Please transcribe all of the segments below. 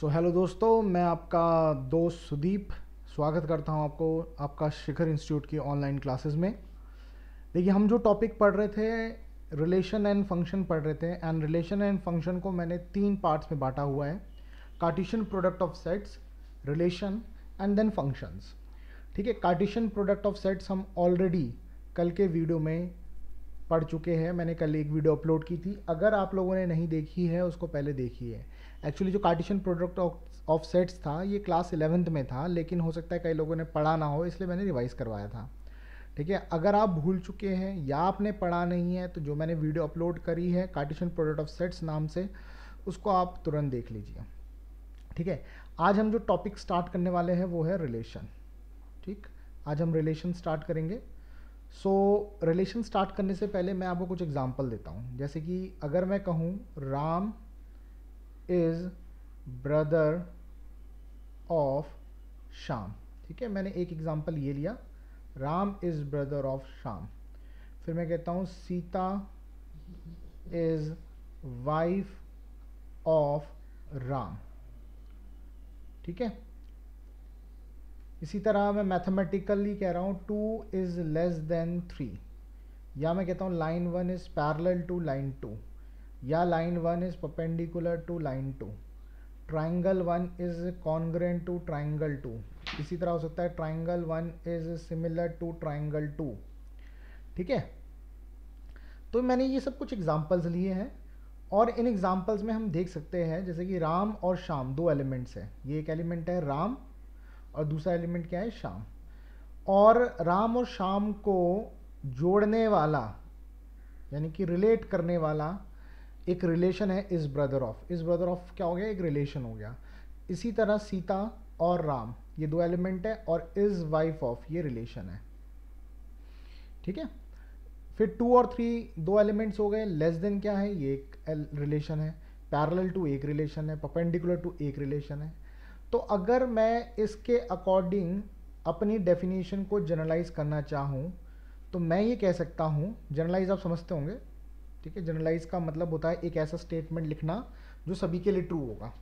सो so, hello दोस्तों मैं आपका दोस्त सुदीप स्वागत करता हूं आपको आपका शिखर इंस्टीट्यूट की ऑनलाइन क्लासेस में देखिए हम जो टॉपिक पढ़ रहे थे रिलेशन एंड फंक्शन पढ़ रहे थे एंड रिलेशन एंड फंक्शन को मैंने तीन पार्ट्स में बांटा हुआ है Cartesian product of sets relation and then functions ठीक है कार्टिशन प्रोडक्ट ऑफ सेट्स हम ऑलरेडी कल के वीडियो में पढ़ चुके हैं मैंने कल एक वीडियो अपलोड की थी अगर आप लोगों ने नहीं देखी है उसको पहले देखी है एक्चुअली जो कार्टिशन प्रोडक्ट ऑफ सेट्स था ये क्लास इलेवेंथ में था लेकिन हो सकता है कई लोगों ने पढ़ा ना हो इसलिए मैंने रिवाइज़ करवाया था ठीक है अगर आप भूल चुके हैं या आपने पढ़ा नहीं है तो जो मैंने वीडियो अपलोड करी है कार्टिशन प्रोडक्ट ऑफ सेट्स नाम से उसको आप तुरंत देख लीजिए ठीक है आज हम जो टॉपिक स्टार्ट करने वाले हैं वो है रिलेशन ठीक आज हम रिलेशन स्टार्ट करेंगे सो रिलेशन स्टार्ट करने से पहले मैं आपको कुछ एग्जाम्पल देता हूँ जैसे कि अगर मैं कहूँ राम इज़ ब्रदर ऑफ शाम ठीक है मैंने एक एग्ज़ाम्पल ये लिया राम इज़ ब्रदर ऑफ शाम फिर मैं कहता हूँ Sita is wife of Ram ठीक है इसी तरह मैं मैथमेटिकली कह रहा हूँ two is less than three या मैं कहता हूँ line one is parallel to line two या line one is perpendicular to line two triangle one is congruent to triangle two इसी तरह हो सकता है triangle one is similar to triangle two ठीक है तो मैंने ये सब कुछ एग्जाम्पल्स लिए हैं और इन एग्जाम्पल्स में हम देख सकते हैं जैसे कि राम और शाम दो एलिमेंट्स हैं ये एक एलिमेंट है राम और दूसरा एलिमेंट क्या है शाम और राम और शाम को जोड़ने वाला यानी कि रिलेट करने वाला एक रिलेशन है is brother of is brother of क्या हो गया एक रिलेशन हो गया इसी तरह सीता और राम ये दो एलिमेंट है और इज वाइफ ऑफ ये रिलेशन है ठीक है फिर टू और थ्री दो एलिमेंट्स हो गए लेस देन क्या है ये एक रिलेशन है पैरेलल टू एक रिलेशन है परपेंडिकुलर टू एक रिलेशन है तो अगर मैं इसके अकॉर्डिंग अपनी डेफिनेशन को जनरलाइज करना चाहूँ तो मैं ये कह सकता हूँ जनरलाइज आप समझते होंगे ठीक है जनरलाइज का मतलब होता है एक ऐसा स्टेटमेंट लिखना जो सभी के लिए ट्रू होगा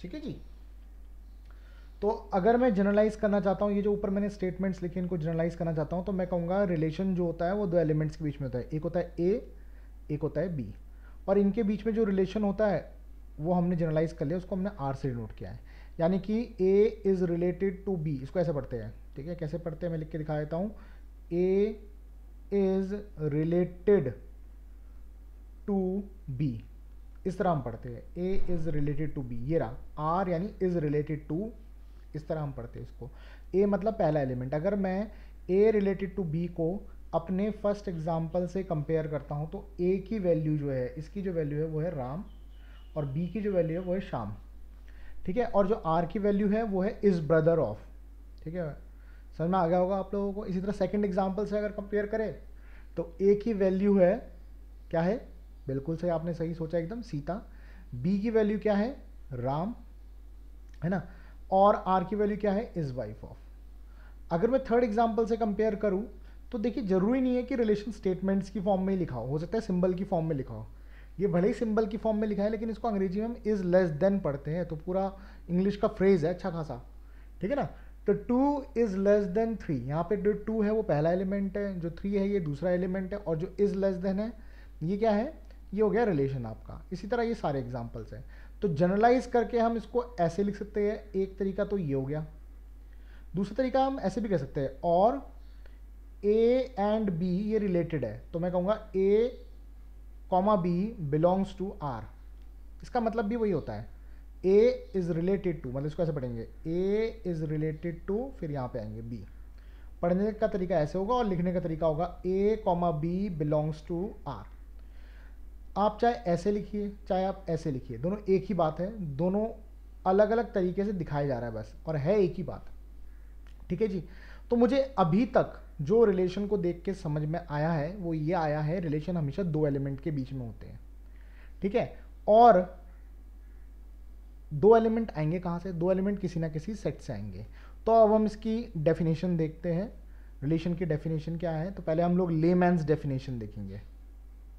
ठीक है जी तो अगर मैं जनरलाइज करना चाहता हूँ ये जो ऊपर मैंने स्टेटमेंट्स लिखे इनको जनरलाइज करना चाहता हूँ तो मैं कहूँगा रिलेशन जो होता है वो दो एलिमेंट्स के बीच में होता है एक होता है ए एक होता है बी और इनके बीच में जो रिलेशन होता है वो हमने जनरलाइज कर लिया उसको हमने आर से डिनोट किया है यानी कि A is related to B इसको ऐसे पढ़ते हैं ठीक है कैसे पढ़ते हैं मैं लिख के दिखा देता हूँ A is related to B इस तरह हम पढ़ते हैं A is related to B ये रहा आर यानी इज़ रिलेटेड टू इस तरह हम पढ़ते हैं इसको ए मतलब पहला एलिमेंट अगर मैं ए रिलेटेड टू बी को अपने फर्स्ट एग्जाम्पल से कंपेयर करता हूँ तो ए की वैल्यू जो है इसकी जो वैल्यू है वो है राम और बी की जो वैल्यू है वो है शाम ठीक है और जो आर की वैल्यू है वो है इज़ ब्रदर ऑफ ठीक है समझ में आ गया होगा आप लोगों को इसी तरह सेकंड एग्जाम्पल से अगर कंपेयर करें तो ए की वैल्यू है क्या है बिल्कुल सही आपने सही सोचा एकदम सीता बी की वैल्यू क्या है राम है ना और आर की वैल्यू क्या है इज वाइफ ऑफ अगर मैं थर्ड एग्जाम्पल से कंपेयर करूँ तो देखिए ज़रूरी नहीं है कि रिलेशन स्टेटमेंट्स की फॉर्म में ही लिखा हो हो सकता है सिंबल की फॉर्म में लिखा हो ये भले ही सिंबल की फॉर्म में लिखा है लेकिन इसको अंग्रेजी में हम इज़ लेस देन पढ़ते हैं तो पूरा इंग्लिश का फ्रेज़ है अच्छा खासा ठीक है ना तो two is less than three यहाँ पे जो टू है वो पहला एलिमेंट है जो थ्री है ये दूसरा एलिमेंट है और जो इज़ लेस देन है ये क्या है ये हो गया रिलेशन आपका इसी तरह ये सारे एग्जाम्पल्स हैं तो जनरलाइज करके हम इसको ऐसे लिख सकते हैं एक तरीका तो ये हो गया दूसरा तरीका हम ऐसे भी कह सकते हैं और ए एंड बी ये रिलेटेड है तो मैं कहूँगा A comma B belongs to R इसका मतलब भी वही होता है ए इज़ रिलेटेड टू मतलब इसको ऐसे पढ़ेंगे ए इज़ रिलेटेड टू फिर यहाँ पे आएंगे बी पढ़ने का तरीका ऐसे होगा और लिखने का तरीका होगा A comma B belongs to R आप चाहे ऐसे लिखिए चाहे आप ऐसे लिखिए दोनों एक ही बात है दोनों अलग अलग तरीके से दिखाया जा रहा है बस और है एक ही बात ठीक है जी तो मुझे अभी तक जो रिलेशन को देख के समझ में आया है वो ये आया है रिलेशन हमेशा दो एलिमेंट के बीच में होते हैं ठीक है और दो एलिमेंट आएंगे कहाँ से दो एलिमेंट किसी ना किसी सेट से आएंगे तो अब हम इसकी डेफिनेशन देखते हैं रिलेशन की डेफिनेशन क्या है तो पहले हम लोग लेमैन्स डेफिनेशन देखेंगे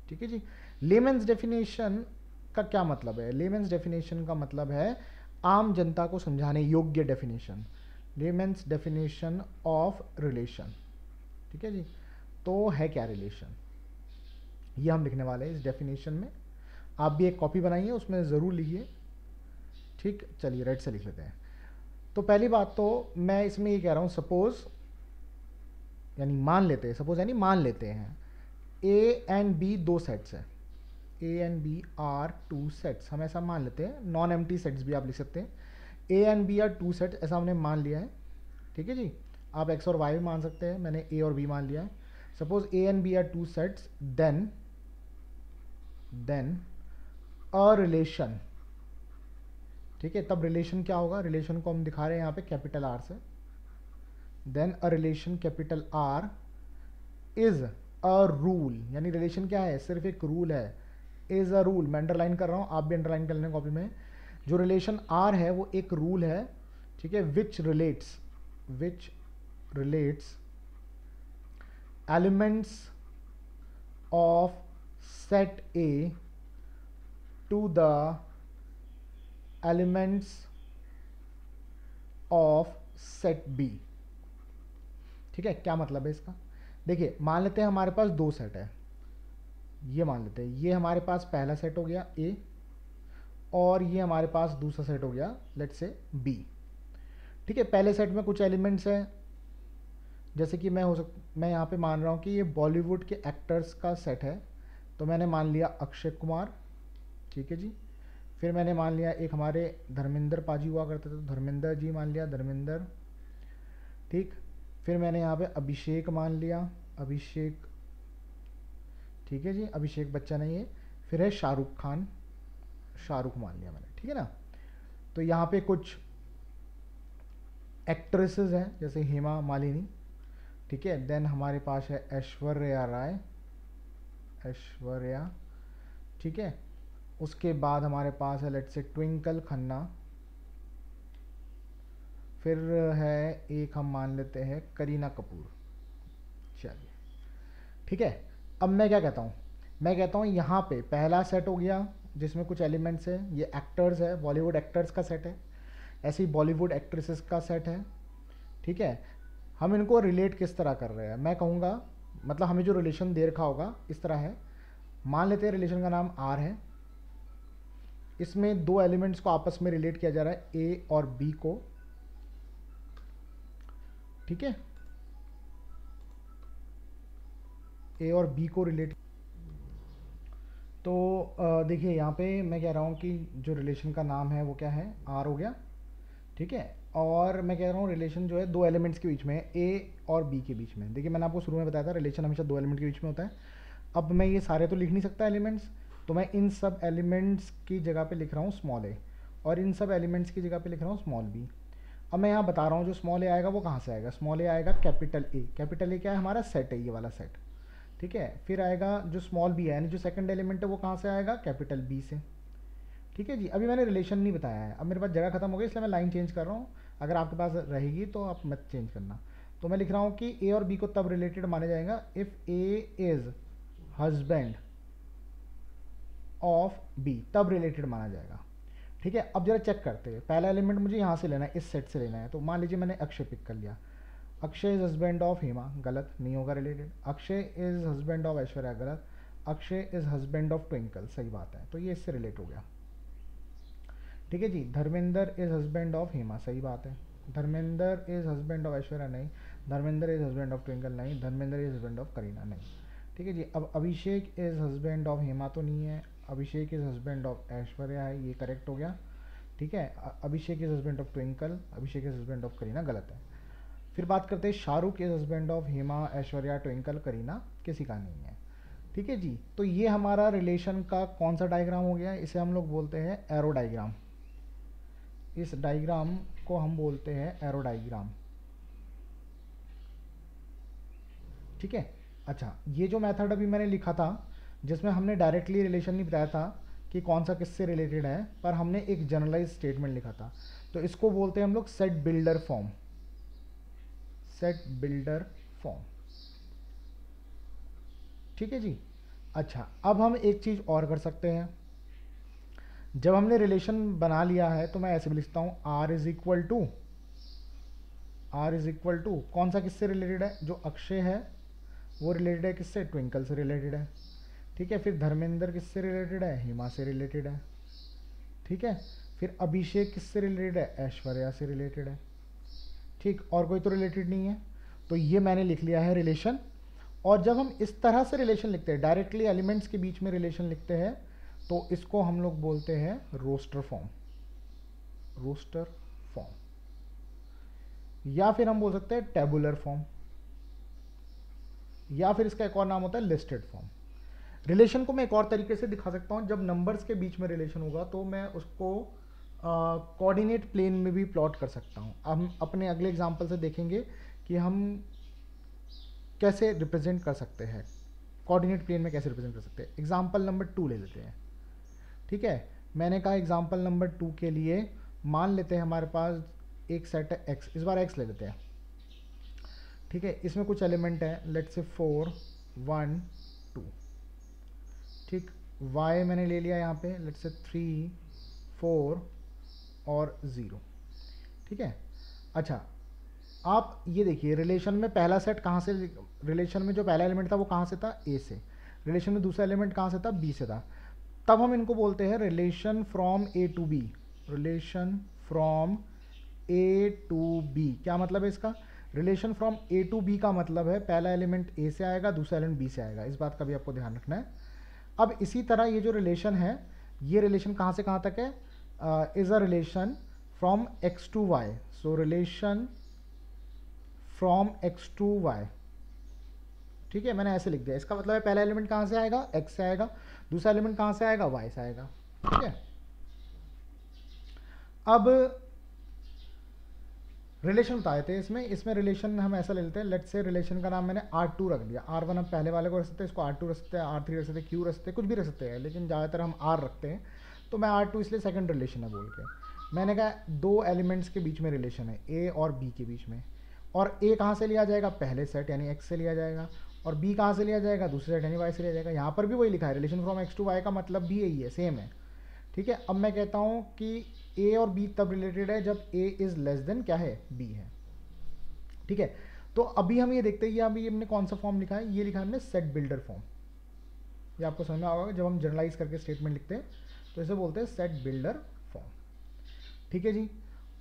ठीक है जी लेमेंस डेफिनेशन का क्या मतलब है लेमेंस डेफिनेशन का मतलब है आम जनता को समझाने योग्य definition layman's definition of relation ठीक है जी तो है क्या रिलेशन ये हम लिखने वाले हैं इस डेफिनेशन में आप भी एक कॉपी बनाइए उसमें ज़रूर लिखिए ठीक चलिए रेड से लिख लेते हैं तो पहली बात तो मैं इसमें ये कह रहा हूँ सपोज़ यानी मान लेते हैं सपोज़ यानी मान लेते हैं ए एंड बी दो सेट्स हैं A and B are two sets हम ऐसा मान लेते हैं नॉन टी सेट्स भी आप लिख सकते हैं A and B are two sets ऐसा हमने मान लिया है ठीक है जी आप एक्स और वाई भी मान सकते हैं मैंने ए और बी मान लिया है suppose A and B are two sets then then a relation ठीक है तब रिलेशन क्या होगा रिलेशन को हम दिखा रहे हैं यहाँ पे कैपिटल आर से then a relation capital R is a rule यानी रिलेशन क्या है सिर्फ एक रूल है इज़ अ रूल मैं अंडरलाइन कर रहा हूँ आप भी अंडरलाइन कर लेंगे कॉपी में जो रिलेशन आर है वो एक रूल है ठीक है which relates which relates elements of set A to the elements of set B ठीक है क्या मतलब है इसका देखिए मान लेते हैं हमारे पास दो सेट है ये मान लेते हैं ये हमारे पास पहला सेट हो गया ए और ये हमारे पास दूसरा सेट हो गया लेट से बी ठीक है पहले सेट में कुछ एलिमेंट्स हैं जैसे कि मैं हो सक मैं यहाँ पे मान रहा हूँ कि ये बॉलीवुड के एक्टर्स का सेट है तो मैंने मान लिया अक्षय कुमार ठीक है जी फिर मैंने मान लिया एक हमारे धर्मेंद्र पाजी हुआ करते थे तो धर्मेंद्र जी मान लिया धर्मेंद्र ठीक फिर मैंने यहाँ पे अभिषेक मान लिया अभिषेक ठीक है जी अभिषेक बच्चन है ये फिर है शाहरुख खान शाहरुख मान लिया मैंने ठीक है ना तो यहाँ पे कुछ एक्ट्रेसेस हैं जैसे हेमा मालिनी ठीक है देन हमारे पास है ऐश्वर्या राय ऐश्वर्या ठीक है उसके बाद हमारे पास है लेट से ट्विंकल खन्ना फिर है एक हम मान लेते हैं करीना कपूर चलिए ठीक है अब मैं क्या कहता हूँ मैं कहता हूँ यहाँ पे पहला सेट हो गया जिसमें कुछ एलिमेंट्स हैं ये एक्टर्स है बॉलीवुड एक्टर्स का सेट है ऐसे ही बॉलीवुड एक्ट्रेसेस का सेट है ठीक है हम इनको रिलेट किस तरह कर रहे हैं मैं कहूँगा मतलब हमें जो रिलेशन दे रखा होगा इस तरह है मान लेते हैं रिलेशन का नाम आर है इसमें दो एलिमेंट्स को आपस में रिलेट किया जा रहा है ए और बी को ठीक है ए और बी को रिलेट तो देखिए यहाँ पे मैं कह रहा हूँ कि जो रिलेशन का नाम है वो क्या है आर हो गया ठीक है और मैं कह रहा हूँ रिलेशन जो है दो एलिमेंट्स के बीच में ए और बी के बीच में देखिए मैंने आपको शुरू में बताया था रिलेशन हमेशा दो एलिमेंट के बीच में होता है अब मैं ये सारे तो लिख नहीं सकता एलिमेंट्स तो मैं इन सब एलिमेंट्स की जगह पे लिख रहा हूँ स्मॉल ए और इन सब एलिमेंट्स की जगह पे लिख रहा हूँ स्मॉल बी अब मैं यहाँ बता रहा हूँ जो स्मॉल ए आएगा वो कहाँ से आएगा स्मॉल ए आएगा कैपिटल ए कैपिटल ए क्या है हमारा सेट है ये वाला सेट ठीक है फिर आएगा जो स्मॉल बी है यानी जो सेकंड एलिमेंट है वो कहाँ से आएगा कैपिटल बी से ठीक है जी अभी मैंने रिलेशन नहीं बताया है अब मेरे पास जगह खत्म हो गई इसलिए मैं लाइन चेंज कर रहा हूँ अगर आपके पास रहेगी तो आप मत चेंज करना तो मैं लिख रहा हूँ कि ए और बी को तब रिलेटेड माना जाएगा if A is husband of B तब रिलेटेड माना जाएगा ठीक है अब जरा चेक करते हैं पहला एलिमेंट मुझे यहाँ से लेना है इस सेट से लेना है तो मान लीजिए मैंने अक्षय पिक कर लिया Akshay is husband of Hema गलत नहीं होगा related Akshay is husband of Aishwarya गलत Akshay is husband of Twinkle सही बात है तो ये इससे रिलेट हो गया ठीक है जी Dharmendra is husband of Hema सही बात है Dharmendra is husband of Aishwarya नहीं Dharmendra is husband of Twinkle नहीं Dharmendra is husband of Kareena नहीं ठीक है जी अब Abhishek is husband of Hema तो नहीं है Abhishek is husband of Aishwarya है ये करेक्ट हो गया ठीक है Abhishek is husband of Twinkle Abhishek is husband of Kareena गलत है फिर बात करते हैं Shahrukh is husband of Hema Aishwarya Twinkle Kareena किसी का नहीं है ठीक है जी तो ये हमारा रिलेशन का कौन सा डायग्राम हो गया इसे हम लोग बोलते हैं एरो डायग्राम इस डायग्राम को हम बोलते हैं एरो डायग्राम ठीक है अच्छा ये जो मेथड अभी मैंने लिखा था जिसमें हमने डायरेक्टली रिलेशन नहीं बताया था कि कौन सा किससे रिलेटेड है पर हमने एक जनरलाइज स्टेटमेंट लिखा था तो इसको बोलते हैं हम लोग set builder form set builder form ठीक है जी अच्छा अब हम एक चीज़ और कर सकते हैं जब हमने रिलेशन बना लिया है तो मैं ऐसे भी लिखता हूँ R is equal to R is equal to कौन सा किससे रिलेटेड है जो अक्षय है वो रिलेटेड है किससे ट्विंकल से रिलेटेड है ठीक है फिर धर्मेंद्र किससे रिलेटेड है हिमा से रिलेटेड है ठीक है फिर अभिषेक किससे रिलेटेड है ऐश्वर्या से रिलेटेड है ठीक और कोई तो रिलेटेड नहीं है तो ये मैंने लिख लिया है रिलेशन और जब हम इस तरह से रिलेशन लिखते हैं डायरेक्टली एलिमेंट्स के बीच में रिलेशन लिखते हैं तो इसको हम लोग बोलते हैं रोस्टर फॉर्म रोस्टर फॉर्म या फिर हम बोल सकते हैं टेबुलर फॉर्म या फिर इसका एक और नाम होता है लिस्टेड फॉर्म रिलेशन को मैं एक और तरीके से दिखा सकता हूं जब नंबर्स के बीच में रिलेशन होगा तो मैं उसको कोऑर्डिनेट प्लेन में भी प्लॉट कर सकता हूँ हम अपने अगले एग्जाम्पल से देखेंगे कि हम कैसे रिप्रेजेंट कर सकते हैं कोऑर्डिनेट प्लेन में कैसे रिप्रेजेंट कर सकते हैं एग्जाम्पल नंबर टू ले लेते हैं ठीक है मैंने कहा एग्जाम्पल नंबर टू के लिए मान लेते हैं हमारे पास एक सेट है एक्स इस बार एक्स ले लेते हैं ठीक है इसमें कुछ एलिमेंट है let's say four one two ठीक वाई मैंने ले लिया यहाँ पे लेट्स से थ्री फोर और ज़ीरो ठीक है अच्छा आप ये देखिए रिलेशन में पहला सेट कहाँ से रिलेशन में जो पहला एलिमेंट था वो कहाँ से था ए से रिलेशन में दूसरा एलिमेंट कहाँ से था बी से था तब हम इनको बोलते हैं relation from A to B relation from A to B क्या मतलब है इसका relation from A to B का मतलब है पहला एलिमेंट ए से आएगा दूसरा एलिमेंट बी से आएगा इस बात का भी आपको ध्यान रखना है अब इसी तरह ये जो रिलेशन है ये रिलेशन कहाँ से कहाँ तक है uh, is a relation from x to y. So relation from x to y. ठीक है मैंने ऐसे लिख दिया इसका मतलब है पहला एलिमेंट कहां से आएगा x से आएगा दूसरा एलिमेंट कहां से आएगा y से आएगा ठीक है अब रिलेशन बताए थे इसमें इसमें रिलेशन हम ऐसा ले लेते हैं लेट से रिलेशन का नाम मैंने आर टू रख दिया आर वन हम पहले वाले को रख सकते हैं इसको आर रख सकते हैं R3 थ्री रख सकते हैं क्यू रख सकते हैं कुछ भी रख सकते हैं लेकिन ज़्यादातर हम आर रखते हैं तो मैं आर टू इसलिए सेकेंड रिलेशन है बोल के मैंने कहा दो एलिमेंट्स के बीच में रिलेशन है ए और बी के बीच में और ए कहाँ से लिया जाएगा पहले सेट यानी एक्स से लिया जाएगा और बी कहाँ से लिया जाएगा दूसरे सेट यानी वाई से लिया जाएगा यहाँ पर भी वही लिखा है relation from X to Y का मतलब भी यही है सेम है ठीक है अब मैं कहता हूँ कि ए और बी तब रिलेटेड है जब ए इज़ लेस देन क्या है बी है ठीक है तो अभी हम ये देखते हैं ये अभी हमने कौन सा फॉर्म लिखा है ये लिखा है हमने सेट बिल्डर फॉर्म ये आपको समझ में आ जब हम जर्नलाइज करके स्टेटमेंट लिखते हैं तो इसे बोलते हैं सेट बिल्डर फॉर्म ठीक है जी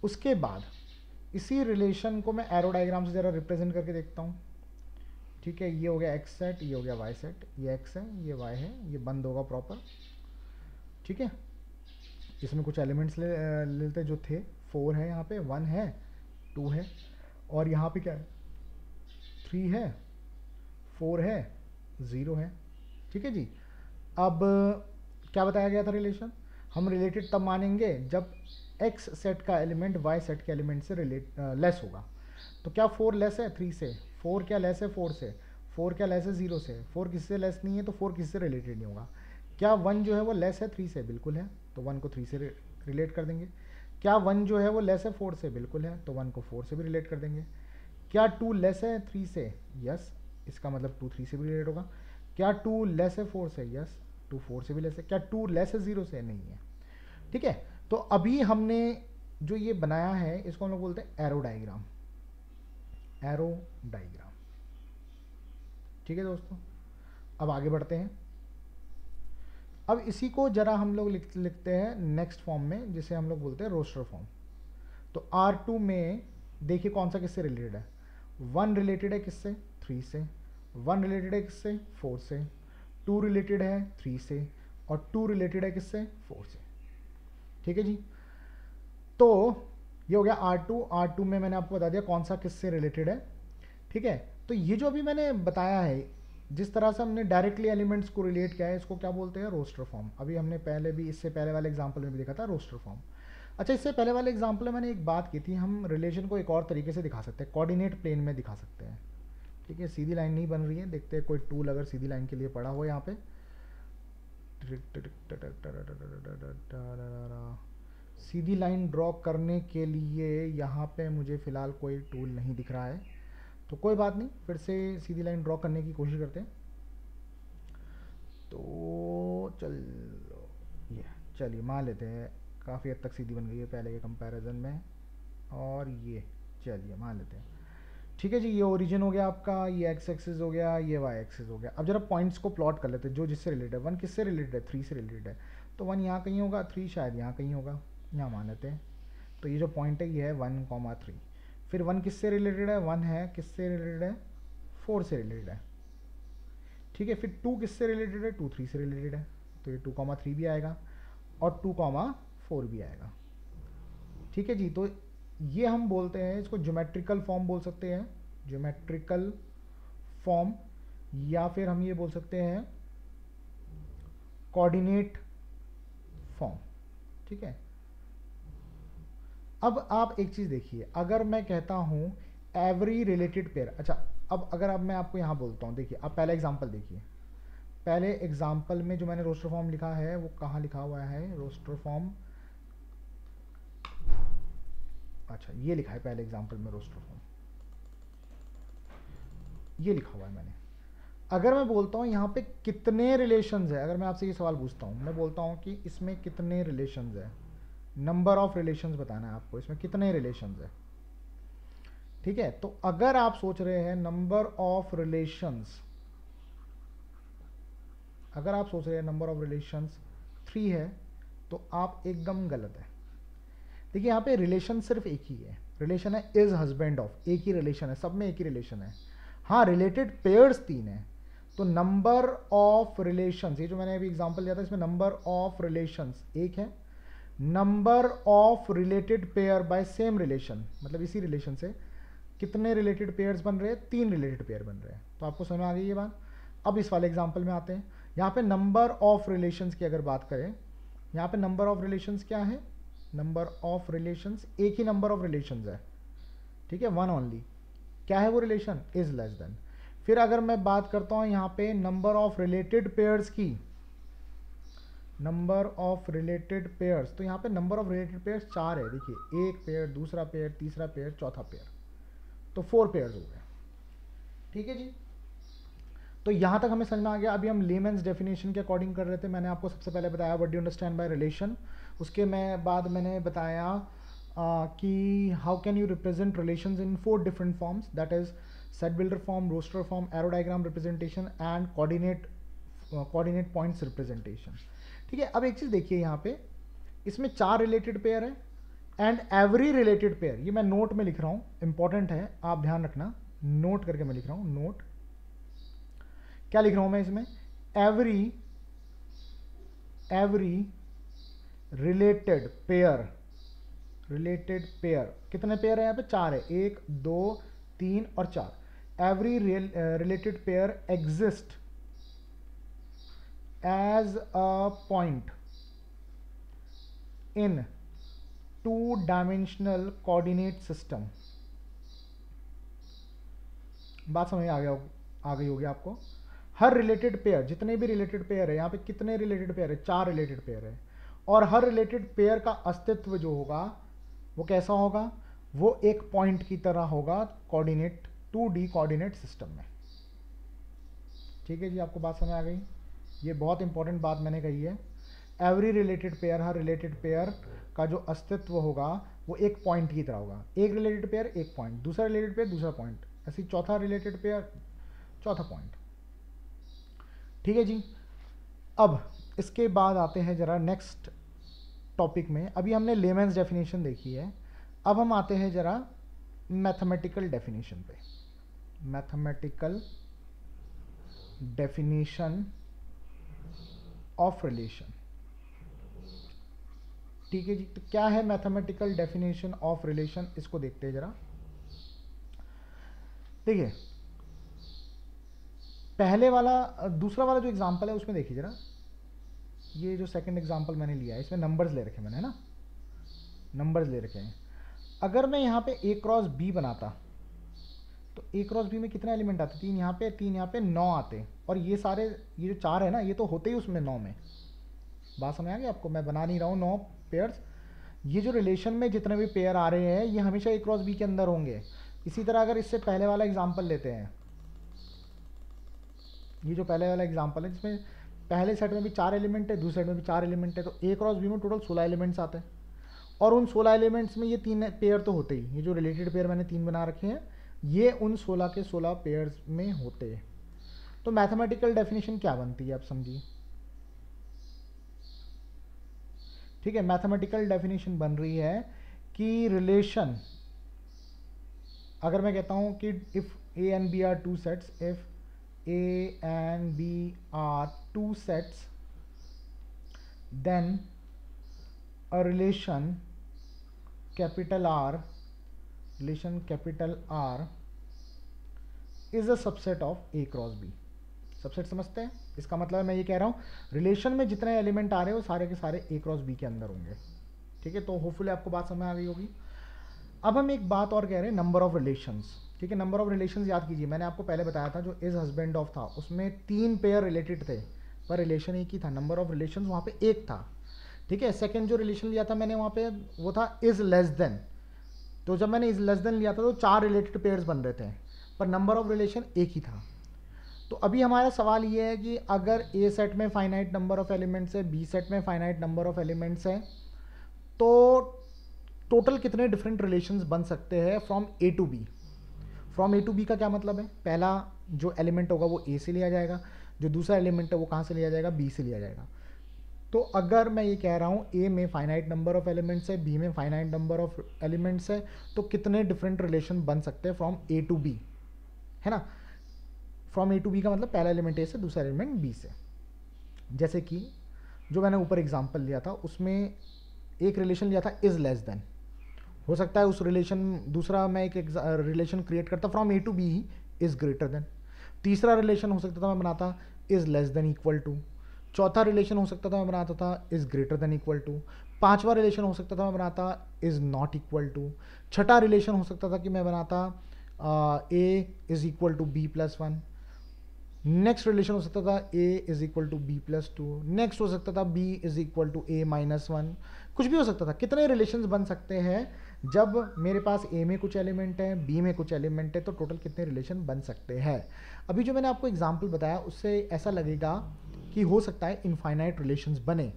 उसके बाद इसी रिलेशन को मैं एरो डायग्राम से ज़रा रिप्रेजेंट करके देखता हूँ ठीक है ये हो गया एक्स सेट ये हो गया वाई सेट ये एक्स है ये वाई है ये बंद होगा प्रॉपर ठीक है इसमें कुछ एलिमेंट्स ले लेते जो थे फोर है यहाँ पे वन है टू है और यहाँ पे क्या है थ्री है फोर है ज़ीरो है ठीक है जी अब क्या बताया गया था रिलेशन हम रिलेटेड तब मानेंगे जब एक्स सेट का एलिमेंट वाई सेट के एलिमेंट से रिलेट लेस होगा तो क्या फोर लेस है थ्री से फोर क्या लेस है फोर से फोर क्या लेस है जीरो से फोर किससे लेस नहीं है तो फोर किससे रिलेटेड नहीं होगा क्या वन जो है वो लेस है थ्री से बिल्कुल है तो वन को थ्री से रिलेट कर देंगे क्या वन जो है वो लेस है फोर से बिल्कुल है तो वन को फोर से भी रिलेट कर देंगे क्या टू लेस है थ्री से यस इसका मतलब टू थ्री से भी रिलेट होगा क्या टू लेस है फोर से यस टू फोर से भी लेस है क्या टू लेस है ज़ीरो से नहीं है ठीक है तो अभी हमने जो ये बनाया है इसको हम लोग बोलते हैं एरो डायग्राम एरो डायग्राम ठीक है दोस्तों अब आगे बढ़ते हैं अब इसी को ज़रा हम लोग लिख लिखते हैं नेक्स्ट फॉर्म में जिसे हम लोग बोलते हैं रोस्टर फॉर्म तो आर टू में देखिए कौन सा किससे रिलेटेड है वन रिलेटेड है किससे थ्री से वन रिलेटेड है किससे फोर से टू रिलेटेड है थ्री से और टू रिलेटेड है किससे फोर से ठीक है जी तो ये हो गया आर टू आर टू में मैंने आपको बता दिया कौन सा किससे रिलेटेड है ठीक है तो ये जो अभी मैंने बताया है जिस तरह से हमने डायरेक्टली एलिमेंट्स को रिलेट किया है इसको क्या बोलते हैं रोस्टर फॉर्म अभी हमने पहले भी इससे पहले वाले एग्जाम्पल में भी देखा था रोस्टर फॉर्म अच्छा इससे पहले वाले एग्जाम्पल में मैंने एक बात की थी हम रिलेशन को एक और तरीके से दिखा सकते हैं कोऑर्डिनेट प्लेन में दिखा सकते हैं ठीक है सीधी लाइन नहीं बन रही है देखते हैं कोई टूल अगर सीधी लाइन के लिए पड़ा हो यहाँ पे सीधी लाइन ड्रॉ करने के लिए यहाँ पे मुझे फ़िलहाल कोई टूल नहीं दिख रहा है तो कोई बात नहीं फिर से सीधी लाइन ड्रॉ करने की कोशिश करते हैं तो चलो ये चलिए मान लेते हैं काफ़ी हद तक सीधी बन गई है पहले के कंपैरिजन में और ये चलिए मान लेते हैं ठीक है जी ये ओरिजिन हो गया आपका ये एक्स एक्सेस हो गया ये वाई एक्सेस हो गया अब जरा पॉइंट्स को प्लॉट कर लेते हैं जो जिससे रिलेटेड वन किससे रिलेटेड है थ्री से रिलेटेड है तो वन यहाँ कहीं होगा थ्री शायद यहाँ कहीं होगा यहाँ मान लेते हैं तो ये जो पॉइंट है ये है वन कॉमा थ्री फिर वन किससे रिलेटेड है वन है किससे रिलेटेड है फोर से रिलेटेड है ठीक है फिर टू किससे रिलेटेड है टू थ्री से रिलेटेड है तो ये टू कॉमा थ्री भी आएगा और टू कॉमा फोर भी आएगा ठीक है जी तो ये हम बोलते हैं इसको ज्योमेट्रिकल फॉर्म बोल सकते हैं ज्योमेट्रिकल फॉर्म या फिर हम ये बोल सकते हैं कोऑर्डिनेट फॉर्म ठीक है अब आप एक चीज़ देखिए अगर मैं कहता हूं एवरी रिलेटेड पेयर अच्छा अब अगर अब मैं आपको यहां बोलता हूं देखिए आप पहले एग्जाम्पल देखिए पहले एग्जाम्पल में जो मैंने रोस्टर फॉर्म लिखा है वो कहां लिखा हुआ है रोस्टर फॉर्म अच्छा ये लिखा है पहले एग्जाम्पल में रोस्टर फॉर्म ये लिखा हुआ है मैंने अगर मैं बोलता हूँ यहाँ पे कितने रिलेशन है अगर मैं आपसे ये सवाल पूछता हूँ मैं बोलता हूँ कि इसमें कितने रिलेशन है नंबर ऑफ रिलेशन बताना है आपको इसमें कितने रिलेशन है ठीक है तो अगर आप सोच रहे हैं नंबर ऑफ रिलेशंस अगर आप सोच रहे हैं नंबर ऑफ रिलेशंस थ्री है तो आप एकदम गलत है देखिए यहाँ पे रिलेशन सिर्फ एक ही है रिलेशन है इज हजबेंड ऑफ एक ही रिलेशन है सब में एक ही रिलेशन है हाँ रिलेटेड पेयर्स तीन है तो नंबर ऑफ रिलेशन ये जो मैंने अभी एग्जाम्पल दिया था इसमें नंबर ऑफ रिलेशन एक है number of related pair by same relation मतलब इसी रिलेशन से कितने रिलेटेड पेयर्स बन रहे हैं तीन रिलेटेड पेयर बन रहे हैं तो आपको समझ में आ गई ये बात अब इस वाले एग्जाम्पल में आते हैं यहाँ पे नंबर ऑफ रिलेशन की अगर बात करें यहाँ पे नंबर ऑफ रिलेशन क्या है नंबर ऑफ रिलेशंस एक ही नंबर ऑफ रिलेशंस है ठीक है वन ओनली क्या है वो रिलेशन इज लेस देन फिर अगर मैं बात करता हूं यहां पे नंबर ऑफ रिलेटेड पेयर्स की नंबर ऑफ रिलेटेड पेयर्स तो यहाँ पे नंबर ऑफ रिलेटेड पेयर्स चार है देखिए एक पेयर दूसरा पेयर तीसरा पेयर चौथा पेयर तो फोर पेयर्स हो गए ठीक है जी तो यहाँ तक हमें समझ में आ गया अभी हम लेमेंस डेफिनेशन के अकॉर्डिंग कर रहे थे मैंने आपको सबसे पहले बताया what do understand by relation उसके मैं बाद मैंने बताया कि how can you represent relation in four different forms that is set builder form roster form arrow diagram representation and coordinate coordinate points representation ठीक है अब एक चीज़ देखिए यहाँ पे इसमें चार रिलेटेड पेयर है एंड एवरी रिलेटेड पेयर ये मैं नोट में लिख रहा हूँ इंपॉर्टेंट है आप ध्यान रखना नोट करके मैं लिख रहा हूँ नोट क्या लिख रहा हूं मैं इसमें every every related pair related pair कितने पेयर है यहां पे चार है एक दो तीन और चार every related pair exist as a point in two dimensional coordinate system बात समझ आ गया आ गई होगी आपको हर रिलेटेड पेयर जितने भी रिलेटेड पेयर है यहाँ पे कितने रिलेटेड पेयर है चार रिलेटेड पेयर है और हर रिलेटेड पेयर का अस्तित्व जो होगा वो कैसा होगा वो एक पॉइंट की तरह होगा coordinate two D coordinate system में ठीक है जी आपको बात समझ आ गई ये बहुत इंपॉर्टेंट बात मैंने कही है एवरी रिलेटेड पेयर हर रिलेटेड पेयर का जो अस्तित्व होगा वो एक पॉइंट की तरह होगा एक रिलेटेड पेयर एक पॉइंट दूसरा रिलेटेड पेयर दूसरा पॉइंट ऐसी चौथा रिलेटेड पेयर चौथा पॉइंट ठीक है जी अब इसके बाद आते हैं ज़रा नेक्स्ट टॉपिक में अभी हमने लेमेंस डेफिनेशन देखी है अब हम आते हैं ज़रा मैथमेटिकल डेफिनेशन पे मैथमेटिकल डेफिनेशन ऑफ रिलेशन ठीक है जी तो क्या है मैथमेटिकल डेफिनेशन ऑफ रिलेशन इसको देखते हैं ज़रा देखिए पहले वाला दूसरा वाला जो एग्जाम्पल है उसमें देखिए जरा ये जो सेकंड एग्जाम्पल मैंने लिया है इसमें नंबर्स ले रखे मैंने है ना नंबर्स ले रखे हैं अगर मैं यहाँ पे ए क्रॉस बी बनाता तो ए क्रॉस बी में कितने एलिमेंट आते तीन यहाँ पे तीन यहाँ पे नौ आते और ये सारे ये जो चार है ना ये तो होते ही उसमें नौ में बात समझ आ गई आपको मैं बना नहीं रहा हूँ नौ पेयर्स ये जो रिलेशन में जितने भी पेयर आ रहे हैं ये हमेशा ए क्रॉस बी के अंदर होंगे इसी तरह अगर इससे पहले वाला एग्जाम्पल लेते हैं ये जो पहले वाला एग्जाम्पल है जिसमें पहले सेट में भी चार एलिमेंट है दूसरे सेट में भी चार एलिमेंट है तो ए क्रॉस बी में टोटल सोलह एलिमेंट्स आते हैं और उन सोलह एलिमेंट्स में ये तीन पेयर तो होते ही ये जो रिलेटेड पेयर मैंने तीन बना रखे हैं ये उन सोलह के सोलह पेयर्स में होते हैं तो मैथमेटिकल डेफिनेशन क्या बनती है आप समझिए ठीक है मैथमेटिकल डेफिनेशन बन रही है कि रिलेशन अगर मैं कहता हूँ कि if A and B are two sets if A and B are two sets then a relation capital R relation capital R is a subset of A cross B subset समझते हैं इसका मतलब मैं ये कह रहा हूँ रिलेशन में जितने एलिमेंट आ रहे हो सारे के सारे ए क्रॉस बी के अंदर होंगे ठीक है तो होपफुली आपको बात समझ आ गई होगी अब हम एक बात और कह रहे हैं नंबर ऑफ रिलेशंस ठीक है नंबर ऑफ रिलेशन याद कीजिए मैंने आपको पहले बताया था जो इज हस्बैंड ऑफ था उसमें तीन पेयर रिलेटेड थे पर रिलेशन एक ही था नंबर ऑफ रिलेशन वहाँ पे एक था ठीक है सेकेंड जो रिलेशन लिया था मैंने वहाँ पे वो था इज लेस देन तो जब मैंने इज लेस देन लिया था तो चार रिलेटेड पेयर्स बन रहे थे पर नंबर ऑफ रिलेशन एक ही था तो अभी हमारा सवाल ये है कि अगर ए सेट में फाइनाइट नंबर ऑफ एलिमेंट्स है बी सेट में फाइनाइट नंबर ऑफ एलिमेंट्स है तो टोटल कितने डिफरेंट रिलेशंस बन सकते हैं from A to B from A to B का क्या मतलब है पहला जो एलिमेंट होगा वो ए से लिया जाएगा जो दूसरा एलिमेंट है वो कहाँ से लिया जाएगा बी से लिया जाएगा तो अगर मैं ये कह रहा हूँ ए में फाइनाइट नंबर ऑफ एलिमेंट्स है बी में फाइनाइट नंबर ऑफ एलिमेंट्स है तो कितने डिफरेंट रिलेशन बन सकते हैं फ्रॉम ए टू बी है ना फ्रॉम ए टू बी का मतलब पहला एलिमेंट ए से दूसरा एलिमेंट बी से जैसे कि जो मैंने ऊपर एग्जाम्पल लिया था उसमें एक रिलेशन लिया था इज़ लेस देन हो सकता है उस रिलेशन दूसरा मैं एक रिलेशन क्रिएट करता फ्रॉम ए टू बी ही इज़ ग्रेटर देन तीसरा रिलेशन हो सकता था मैं बनाता is less than equal to चौथा रिलेशन हो सकता था मैं बनाता था is greater than equal to पांचवा रिलेशन हो सकता था मैं बनाता इज़ नॉट इक्वल टू छठा रिलेशन हो सकता था कि मैं बनाता A is equal to B plus one next relation हो सकता था A is equal to B plus two next हो सकता था B is equal to A minus one कुछ भी हो सकता था कितने रिलेशन बन सकते हैं जब मेरे पास ए में कुछ एलिमेंट हैं बी में कुछ एलिमेंट है तो टोटल कितने रिलेशन बन सकते हैं अभी जो मैंने आपको एग्जाम्पल बताया उससे ऐसा लगेगा कि हो सकता है इनफाइनाइट रिलेशंस बने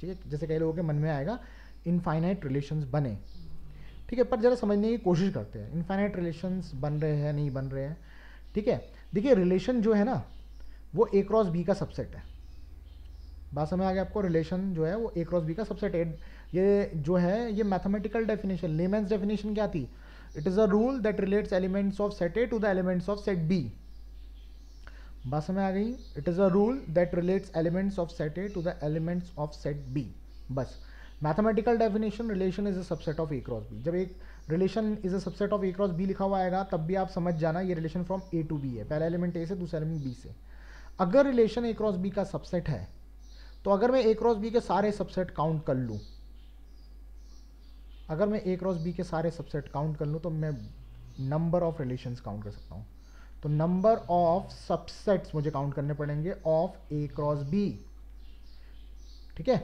ठीक है जैसे कई लोगों के मन में आएगा इनफाइनाइट रिलेशन बने ठीक है पर ज़रा समझने की कोशिश करते हैं इनफाइनाइट रिलेशन बन रहे हैं नहीं बन रहे हैं ठीक है देखिए रिलेशन जो है ना वो ए क्रॉस बी का सबसेट है बात समय आ गया आपको रिलेशन जो है वो ए क्रॉस बी का सबसेट है ये जो है ये मैथमेटिकल डेफिनेशन लेमेंस डेफिनेशन क्या थी it is a rule that relates elements of set A to the elements of set B बस में आ गई it is a rule that relates elements of set A to the elements of set B बस mathematical definition relation is a subset of A cross B जब एक relation is a subset of A cross B लिखा हुआ आएगा तब भी आप समझ जाना ये relation from A to B है पहला एलिमेंट ए से दूसरा एलिमेंट बी से अगर रिलेशन ए क्रॉस बी का सबसेट है तो अगर मैं ए क्रॉस बी के सारे सबसेट काउंट कर लूँ अगर मैं ए क्रॉस बी के सारे सबसेट काउंट कर लूँ तो मैं नंबर ऑफ रिलेशन काउंट कर सकता हूँ तो नंबर ऑफ सबसेट्स मुझे काउंट करने पड़ेंगे ऑफ ए क्रॉस बी ठीक है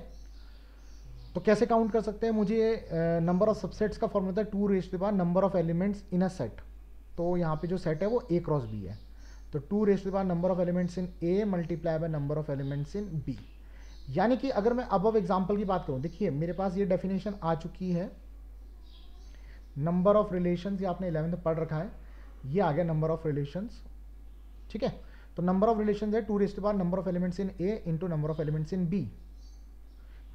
तो कैसे काउंट कर सकते हैं मुझे नंबर ऑफ सबसेट्स का फॉर्मूला है टू रेस्ट के बाद number of elements in a set तो यहाँ पे जो सेट है वो ए क्रॉस बी है तो टू रेस्ट के बाद number of elements in A multiply by number of elements in B यानी कि अगर मैं अब एग्जाम्पल की बात करूँ देखिए मेरे पास ये डेफिनेशन आ चुकी है नंबर ऑफ रिलेशन ये आपने इलेवेंथ पढ़ रखा है ये आ गया नंबर ऑफ रिलेशन ठीक है तो नंबर ऑफ रिलेशन है टू रिस्ट बार number of elements in A into number of elements in B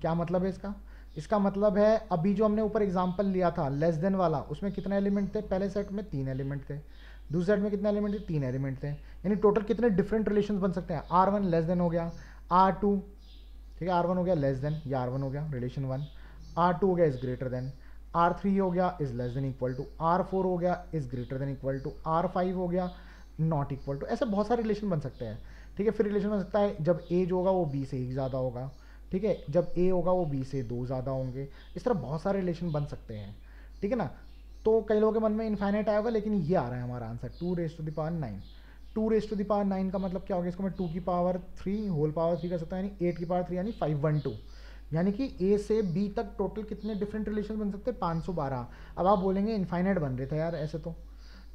क्या मतलब है इसका इसका मतलब है अभी जो हमने ऊपर एग्जाम्पल लिया था लेस देन वाला उसमें कितने एलिमेंट थे पहले सेट में तीन एलिमेंट थे दूसरे सेट में कितने एलिमेंट थे तीन एलिमेंट थे यानी टोटल कितने डिफरेंट रिलेशन बन सकते हैं आर वन लेस देन हो गया आर टू ठीक है आर वन हो गया लेस देन या आर वन हो गया रिलेशन वन आर टू हो गया is greater than R three हो गया is less than equal to R four हो गया is greater than equal to R five हो गया नॉट इक्वल टू ऐसे बहुत सारे रिलेशन बन सकते हैं ठीक है फिर रिलेशन बन सकता है जब ए जो होगा वो बी से एक ज़्यादा होगा ठीक है जब ए होगा वो बी से दो ज़्यादा होंगे इस तरह बहुत सारे रिलेशन बन सकते हैं ठीक है ना तो कई लोगों के मन में इन्फाइनाइट आया होगा लेकिन ये आ रहा है हमारा answer two raised to the power nine two raised to the power nine का मतलब क्या होगा इसको मैं टू की power three whole power three कर सकता हूँ यानी एट की पावर थ्री यानी फाइव वन टू यानी कि ए से बी तक टोटल कितने डिफरेंट रिलेशन बन सकते हैं पाँच सौ बारह अब आप बोलेंगे इनफाइनाइट बन रहे थे यार ऐसे तो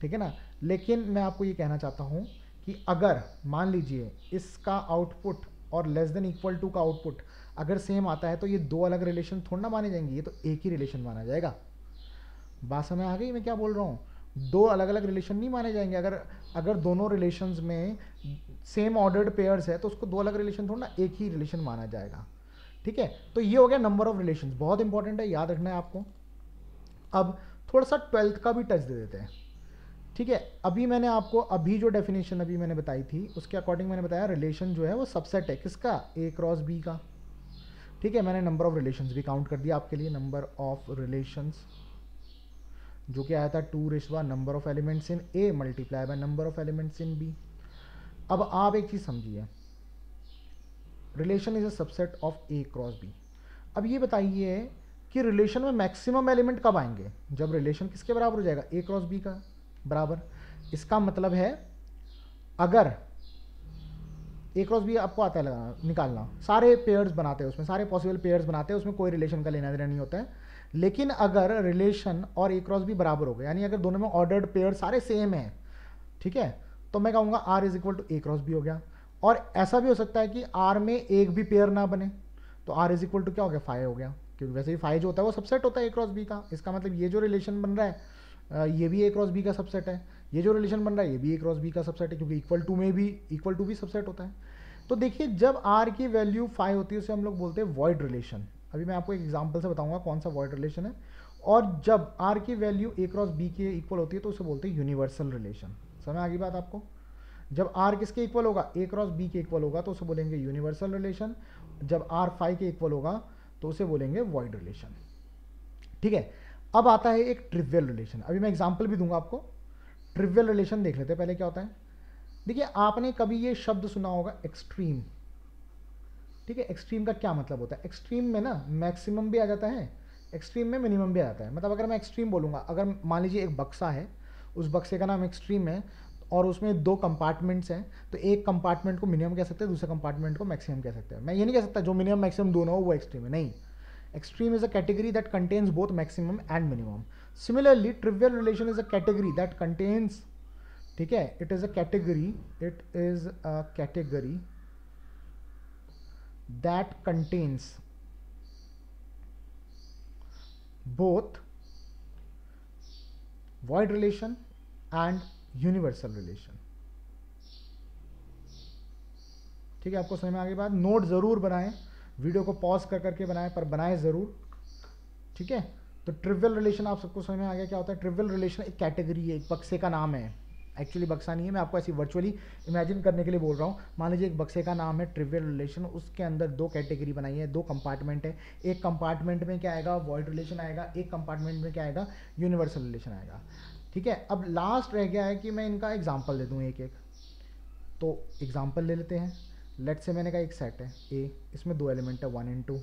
ठीक है ना लेकिन मैं आपको ये कहना चाहता हूँ कि अगर मान लीजिए इसका आउटपुट और लेस देन इक्वल टू का आउटपुट अगर सेम आता है तो ये दो अलग रिलेशन थोड़ा ना माने जाएंगे ये तो एक ही रिलेशन माना जाएगा बात समय आ गई मैं क्या बोल रहा हूँ दो अलग अलग रिलेशन नहीं माने जाएंगे अगर अगर दोनों रिलेशंस में सेम ऑर्डर्ड पेयर्स है तो उसको दो अलग रिलेशन थोड़ा ना एक ही रिलेशन माना जाएगा ठीक है तो ये हो गया नंबर ऑफ रिलेशन बहुत इंपॉर्टेंट है याद रखना है आपको अब थोड़ा सा ट्वेल्थ का भी टच दे देते हैं ठीक है अभी मैंने आपको अभी जो डेफिनेशन अभी मैंने बताई थी उसके अकॉर्डिंग मैंने बताया रिलेशन जो है वो सबसेट है किसका ए क्रॉस बी का ठीक है मैंने नंबर ऑफ रिलेशन भी काउंट कर दिया आपके लिए नंबर ऑफ रिलेशन जो कि आया था two raised number of elements in A multiply by number of elements in B अब आप एक चीज़ समझिए relation is a subset of A cross B अब ये बताइए कि रिलेशन में मैक्सिमम एलिमेंट कब आएंगे जब रिलेशन किसके बराबर हो जाएगा ए क्रॉस बी का बराबर इसका मतलब है अगर ए क्रॉस बी आपको आता है लगाना निकालना सारे पेयर्स बनाते हैं उसमें सारे पॉसिबल पेयर्स बनाते हैं उसमें कोई रिलेशन का लेना देना नहीं होता है लेकिन अगर रिलेशन और ए क्रॉस बी बराबर हो गए यानी अगर दोनों में ऑर्डर्ड पेयर सारे सेम हैं ठीक है तो मैं कहूँगा R is equal to A cross B हो गया और ऐसा भी हो सकता है कि आर में एक भी पेयर ना बने तो आर इज इक्वल टू क्या हो गया फाइव हो गया क्योंकि वैसे ही फाइव जो होता है वो सबसेट होता है ए क्रॉस बी का इसका मतलब ये जो रिलेशन बन रहा है ये भी ए क्रॉस बी का सबसेट है ये जो रिलेशन बन रहा है ये भी ए क्रॉस बी का सबसेट है क्योंकि इक्वल टू में भी इक्वल टू भी सबसेट होता है तो देखिए जब आर की वैल्यू फाइव होती है उसे हम लोग बोलते हैं वॉइड रिलेशन अभी मैं आपको एक एग्जाम्पल से बताऊंगा कौन सा वॉइड रिलेशन है और जब आर की वैल्यू ए क्रॉस बी के इक्वल होती है तो उसे बोलते हैं यूनिवर्सल रिलेशन समझ आ गई बात आपको जब आर किसके इक्वल होगा ए क्रॉस बी के इक्वल होगा तो उसे बोलेंगे यूनिवर्सल रिलेशन जब आर फाइव के इक्वल होगा तो उसे बोलेंगे वॉइड रिलेशन ठीक है अब आता है एक ट्रिवियल रिलेशन अभी मैं एग्जाम्पल भी दूंगा आपको ट्रिवियल रिलेशन देख लेते हैं पहले क्या होता है देखिए आपने कभी ये शब्द सुना होगा एक्सट्रीम ठीक है एक्सट्रीम का क्या मतलब होता है एक्सट्रीम में ना मैक्सिमम भी आ जाता है एक्सट्रीम में मिनिमम भी आ जाता है मतलब अगर मैं एक्सट्रीम बोलूँगा अगर मान लीजिए एक बक्सा है उस बक्से का नाम एक्सट्रीम है और उसमें दो कंपार्टमेंट्स हैं तो एक कंपार्टमेंट को मिनिमम कह सकते हैं दूसरे कंपार्टमेंट को मैक्सिमम कह सकते हैं मैं ये नहीं कह सकता जो मिनिमम मैक्सिमम दोनों हो वो एक्सट्रीम है नहीं extreme is a category that contains both maximum and minimum similarly trivial relation is a category that contains ठीक है it is a category it is a category that contains both void relation and universal relation ठीक है आपको समझ में आगे बात note ज़रूर बनाएं वीडियो को पॉज कर करके बनाएं पर बनाएं ज़रूर ठीक है तो ट्रिवियल रिलेशन आप सबको समझ में आ गया क्या होता है ट्रिवियल रिलेशन एक कैटेगरी है एक बक्से का नाम है एक्चुअली बक्सा नहीं है मैं आपको ऐसी वर्चुअली इमेजिन करने के लिए बोल रहा हूँ मान लीजिए एक बक्से का नाम है ट्रिवियल रिलेशन उसके अंदर दो कैटेगरी बनाई है दो कंपार्टमेंट है एक कंपार्टमेंट में क्या आएगा वर्ल्ड रिलेशन आएगा एक कंपार्टमेंट में क्या आएगा यूनिवर्सल रिलेशन आएगा ठीक है अब लास्ट रह गया है कि मैं इनका एग्जाम्पल दे दूँ एक एक तो एग्जाम्पल ले लेते हैं लेट से मैंने कहा एक सेट है ए इसमें दो एलिमेंट है वन एंड टू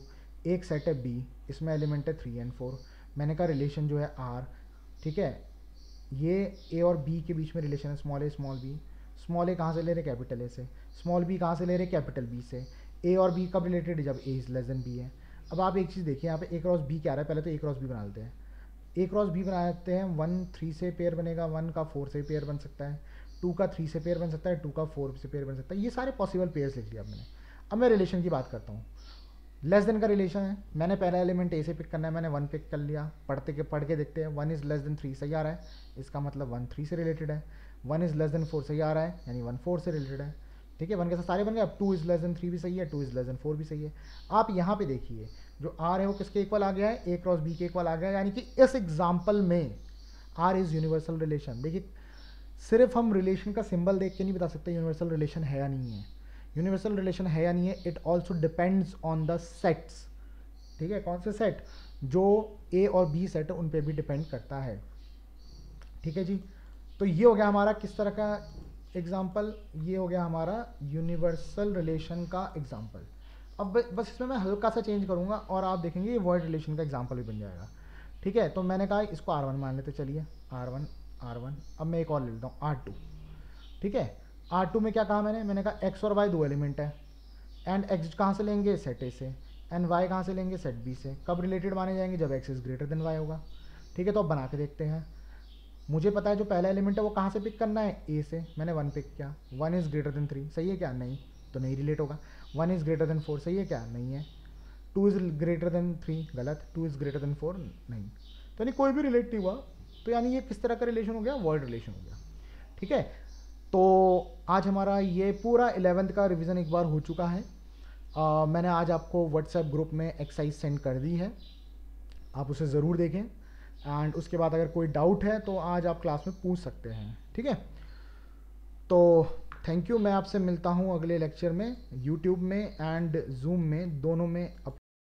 एक सेट है बी इसमें एलिमेंट है थ्री एंड फोर मैंने कहा रिलेशन जो है आर ठीक है ये ए और बी के बीच में रिलेशन है small A small B small A कहाँ से ले रहे कैपिटल ए से स्मॉल बी कहाँ से ले रहे कैपिटल बी से ए और बी कब रिलेटेड है जब A is less than B है अब आप एक चीज़ देखिए यहाँ पे ए क्रॉस बी क्या रहा है पहले तो ए क्रॉस बी बना लेते हैं ए क्रॉस भी बना सकते हैं वन थ्री से पेयर बनेगा वन का फोर से पेयर बन सकता है टू का थ्री से पेयर बन सकता है टू का फोर से पेयर बन सकता है ये सारे पॉसिबल पेयर्स लिख लिया मैंने अब मैं रिलेशन की बात करता हूँ लेस देन का रिलेशन है मैंने पहला एलिमेंट ए से पिक करना है मैंने वन पिक कर लिया पढ़ते के पढ़ के देखते हैं one is less than three सही आ रहा है इसका मतलब वन थ्री से रिलेटेड है one is less than four सही आ रहा है यानी वन फोर से रिलेटेड है ठीक है वन के साथ सारे बन गए अब two is less than three भी सही है two is less than four भी सही है आप यहाँ पे देखिए जो आर है वो किसके इक्वल आ गया है ए क्रॉस बी के इक्वल आ गया यानी कि इस एग्जाम्पल में आर इज़ यूनिवर्सल रिलेशन देखिए सिर्फ हम रिलेशन का सिंबल देख के नहीं बता सकते यूनिवर्सल रिलेशन है या नहीं है यूनिवर्सल रिलेशन है या नहीं है it also depends on the sets ठीक है कौन से सेट जो ए और बी सेट है उन पर भी डिपेंड करता है ठीक है जी तो ये हो गया हमारा किस तरह का एग्ज़ाम्पल ये हो गया हमारा यूनिवर्सल रिलेशन का एग्ज़ाम्पल अब बस इसमें मैं हल्का सा चेंज करूँगा और आप देखेंगे ये वर्ड रिलेशन का एग्जाम्पल भी बन जाएगा ठीक है तो मैंने कहा इसको आर वन मान लेते चलिए आर वन आर वन अब मैं एक और ले लेता हूँ आर टू ठीक है आर टू में क्या कहा मैंने मैंने कहा एक्स और वाई दो एलिमेंट है एंड एक्स कहाँ से लेंगे सेट ए से एंड वाई कहाँ से लेंगे सेट बी से कब रिलेटेड माने जाएंगे जब X is greater than Y होगा ठीक है तो अब बना के देखते हैं मुझे पता है जो पहला एलिमेंट है वो कहाँ से पिक करना है ए से मैंने वन पिक किया one is greater than three सही है क्या नहीं तो नहीं रिलेट होगा one is greater than four सही है क्या नहीं है two is greater than three गलत two is greater than four नहीं तो यानी कोई भी रिलेट नहीं हुआ तो यानी ये किस तरह का रिलेशन हो गया वर्ल्ड रिलेशन हो गया ठीक है तो आज हमारा ये पूरा इलेवेंथ का रिविज़न एक बार हो चुका है आ, मैंने आज आपको व्हाट्सएप ग्रुप में एक्सरसाइज सेंड कर दी है आप उसे ज़रूर देखें एंड उसके बाद अगर कोई डाउट है तो आज आप क्लास में पूछ सकते हैं ठीक है तो थैंक यू मैं आपसे मिलता हूँ अगले लेक्चर में यूट्यूब में एंड जूम में दोनों में